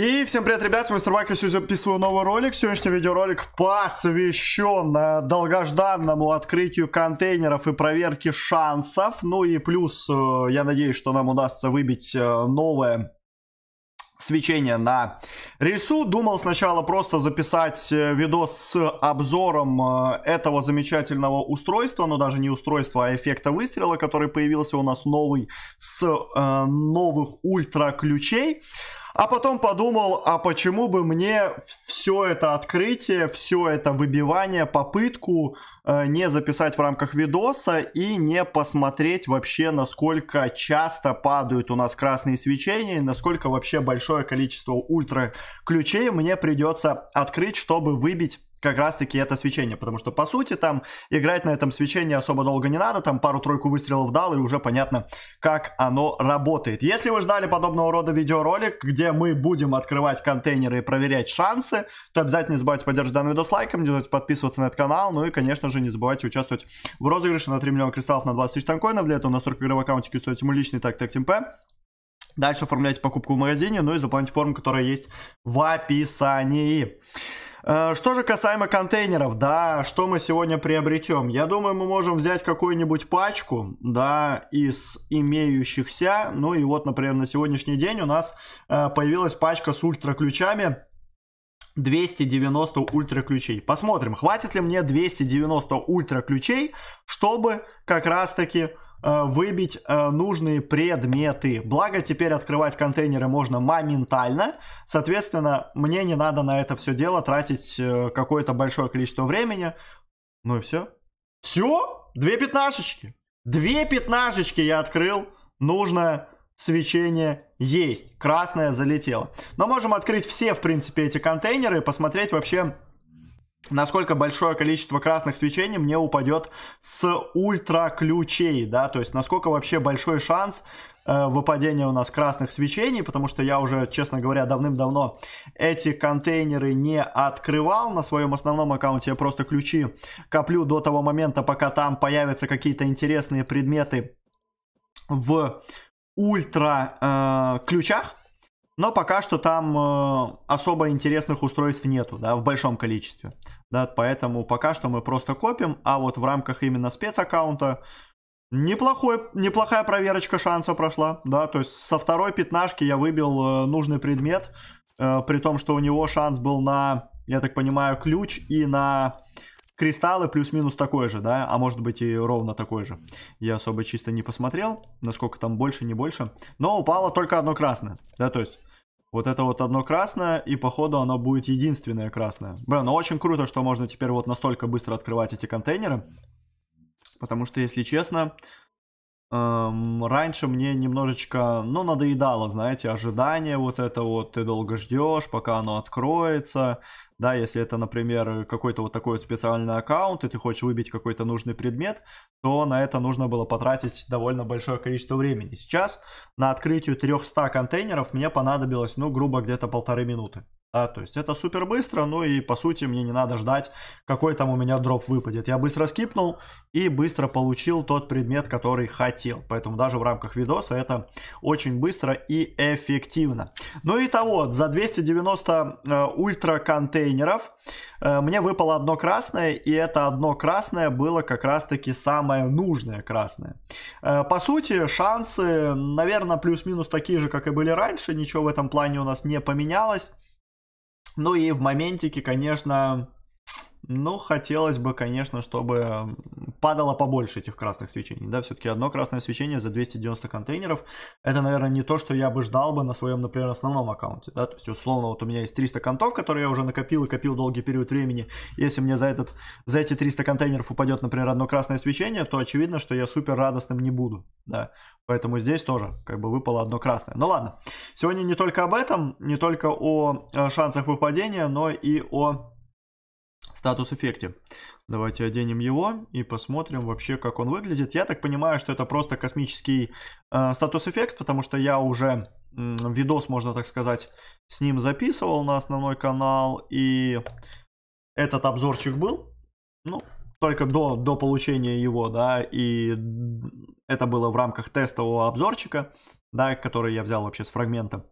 И всем привет, ребят, с вами Старбак, я сегодня записываю новый ролик. Сегодняшний видеоролик посвящен э, долгожданному открытию контейнеров и проверке шансов. Ну и плюс, э, я надеюсь, что нам удастся выбить э, новое свечение на рельсу. Думал сначала просто записать видос с обзором этого замечательного устройства, но даже не устройства, а эффекта выстрела, который появился у нас новый с новых ультра ключей. А потом подумал, а почему бы мне все это открытие, все это выбивание, попытку э, не записать в рамках видоса и не посмотреть вообще, насколько часто падают у нас красные свечения, насколько вообще большое количество ультра ключей мне придется открыть, чтобы выбить как раз-таки это свечение, потому что, по сути, там играть на этом свечении особо долго не надо, там пару-тройку выстрелов дал, и уже понятно, как оно работает. Если вы ждали подобного рода видеоролик, где мы будем открывать контейнеры и проверять шансы, то обязательно не забывайте поддерживать данный видос лайком, не забывайте подписываться на этот канал, ну и, конечно же, не забывайте участвовать в розыгрыше на 3 миллиона кристаллов на 20 тысяч танкоинов, для этого на столько игровых игровой аккаунтики стоит ему личный, так, так, ТМП. Дальше оформляйте покупку в магазине, ну и заполните форму, которая есть в описании. Э, что же касаемо контейнеров, да, что мы сегодня приобретем? Я думаю, мы можем взять какую-нибудь пачку, да, из имеющихся. Ну и вот, например, на сегодняшний день у нас э, появилась пачка с ультраключами. 290 ультра ключей. Посмотрим, хватит ли мне 290 ультра ключей, чтобы как раз таки Э, выбить э, нужные предметы. Благо теперь открывать контейнеры можно моментально. Соответственно, мне не надо на это все дело тратить э, какое-то большое количество времени. Ну и все. Все? Две пятнашечки. Две пятнашечки я открыл. Нужное свечение есть. Красное залетело. Но можем открыть все, в принципе, эти контейнеры и посмотреть вообще, насколько большое количество красных свечений мне упадет с ультра ключей, да, то есть насколько вообще большой шанс э, выпадения у нас красных свечений, потому что я уже, честно говоря, давным-давно эти контейнеры не открывал на своем основном аккаунте, я просто ключи коплю до того момента, пока там появятся какие-то интересные предметы в ультра э, ключах, но пока что там э, особо интересных устройств нету, да, в большом количестве. Да, поэтому пока что мы просто копим, а вот в рамках именно спецаккаунта неплохой, неплохая проверочка шанса прошла, да, то есть со второй пятнашки я выбил э, нужный предмет, э, при том, что у него шанс был на, я так понимаю, ключ и на кристаллы плюс-минус такой же, да, а может быть и ровно такой же. Я особо чисто не посмотрел, насколько там больше, не больше. Но упало только одно красное, да, то есть вот это вот одно красное, и походу оно будет единственное красное. Блин, ну очень круто, что можно теперь вот настолько быстро открывать эти контейнеры. Потому что, если честно, эм, раньше мне немножечко, ну, надоедало, знаете, ожидание вот это вот, ты долго ждешь, пока оно откроется, да, если это, например, какой-то вот такой вот специальный аккаунт, и ты хочешь выбить какой-то нужный предмет, то на это нужно было потратить довольно большое количество времени. Сейчас на открытие 300 контейнеров мне понадобилось, ну, грубо где-то полторы минуты. Да, то есть это супер быстро, ну и по сути мне не надо ждать, какой там у меня дроп выпадет. Я быстро скипнул и быстро получил тот предмет, который хотел. Поэтому даже в рамках видоса это очень быстро и эффективно. Ну и того, за 290 э, ультра контейнеров э, мне выпало одно красное, и это одно красное было как раз таки самое нужное красное. Э, по сути, шансы, наверное, плюс-минус такие же, как и были раньше, ничего в этом плане у нас не поменялось. Ну и в моментике, конечно, ну, хотелось бы, конечно, чтобы падало побольше этих красных свечений. Да, все-таки одно красное свечение за 290 контейнеров. Это, наверное, не то, что я бы ждал бы на своем, например, основном аккаунте. Да? То есть, условно, вот у меня есть 300 контов, которые я уже накопил и копил долгий период времени. Если мне за, этот, за эти 300 контейнеров упадет, например, одно красное свечение, то очевидно, что я супер радостным не буду. Да? Поэтому здесь тоже как бы выпало одно красное. Ну ладно, сегодня не только об этом, не только о э, шансах выпадения, но и о статус эффекте. Давайте оденем его и посмотрим вообще, как он выглядит. Я так понимаю, что это просто космический э, статус эффект, потому что я уже э, видос, можно так сказать, с ним записывал на основной канал. И этот обзорчик был, ну, только до, до получения его, да, и это было в рамках тестового обзорчика, да, который я взял вообще с фрагмента.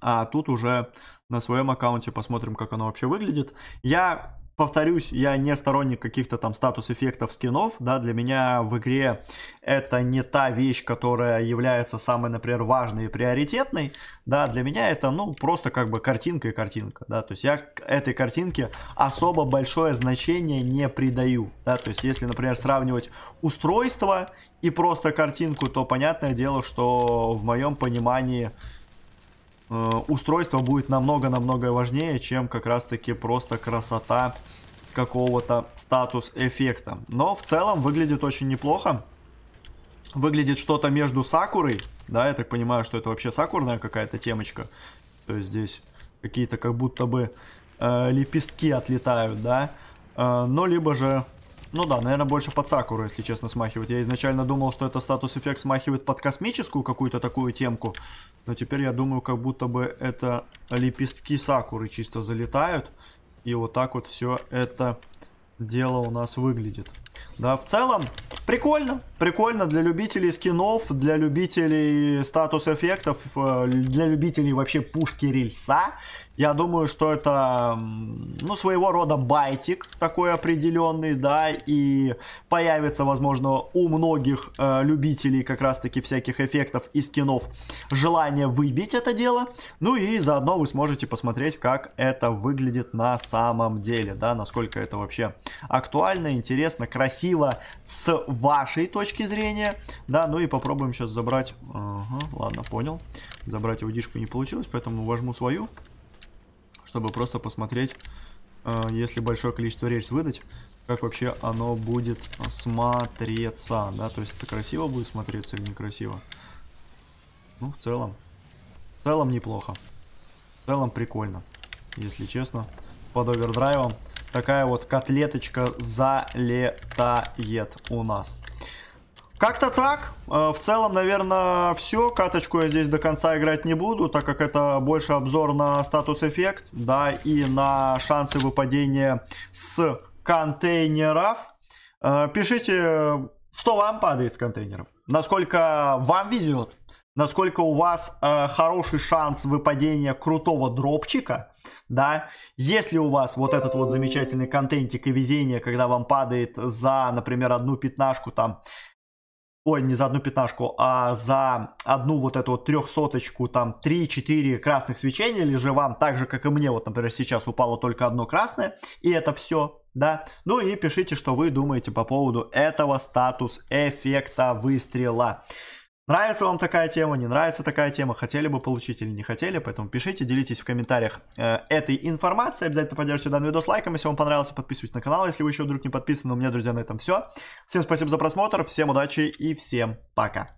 А тут уже на своем аккаунте посмотрим, как оно вообще выглядит. Я повторюсь, я не сторонник каких-то там статус-эффектов скинов, да, для меня в игре это не та вещь, которая является самой, например, важной и приоритетной, да, для меня это, ну, просто как бы картинка и картинка, да, то есть я к этой картинке особо большое значение не придаю, да, то есть если, например, сравнивать устройство и просто картинку, то понятное дело, что в моем понимании Э, устройство будет намного-намного важнее, чем как раз-таки просто красота какого-то статус-эффекта. Но в целом выглядит очень неплохо. Выглядит что-то между Сакурой, да, я так понимаю, что это вообще сакурная какая-то темочка. То есть здесь какие-то как будто бы э, лепестки отлетают, да. Э, ну, либо же ну да, наверное, больше под Сакуру, если честно, смахивает. Я изначально думал, что это статус-эффект смахивает под космическую какую-то такую темку. Но теперь я думаю, как будто бы это лепестки Сакуры чисто залетают. И вот так вот все это дело у нас выглядит. Да, в целом, прикольно. Прикольно для любителей скинов, для любителей статус-эффектов, э, для любителей вообще пушки рельса. Я думаю, что это, ну, своего рода байтик такой определенный, да, и появится, возможно, у многих э, любителей как раз-таки всяких эффектов и скинов желание выбить это дело. Ну и заодно вы сможете посмотреть, как это выглядит на самом деле, да, насколько это вообще актуально, интересно, красиво красиво с вашей точки зрения. Да, ну и попробуем сейчас забрать... Ага, ладно, понял. Забрать аудишку не получилось, поэтому возьму свою, чтобы просто посмотреть, э, если большое количество рельс выдать, как вообще оно будет смотреться. Да, то есть это красиво будет смотреться или некрасиво. Ну, в целом. В целом неплохо. В целом прикольно, если честно. Под овердрайвом такая вот котлеточка залетает у нас. Как-то так. Э, в целом, наверное, все. Каточку я здесь до конца играть не буду, так как это больше обзор на статус-эффект, да, и на шансы выпадения с контейнеров. Э, пишите, что вам падает с контейнеров. Насколько вам везет насколько у вас э, хороший шанс выпадения крутого дропчика, да, если у вас вот этот вот замечательный контентик и везение, когда вам падает за, например, одну пятнашку там, ой, не за одну пятнашку, а за одну вот эту вот трехсоточку, там, 3-4 красных свечения, или же вам так же, как и мне, вот, например, сейчас упало только одно красное, и это все, да, ну и пишите, что вы думаете по поводу этого статус эффекта выстрела. Нравится вам такая тема, не нравится такая тема, хотели бы получить или не хотели, поэтому пишите, делитесь в комментариях э, этой информацией, обязательно поддержите данный видос лайком, если вам понравился, подписывайтесь на канал, если вы еще вдруг не подписаны, у меня, друзья, на этом все. Всем спасибо за просмотр, всем удачи и всем пока!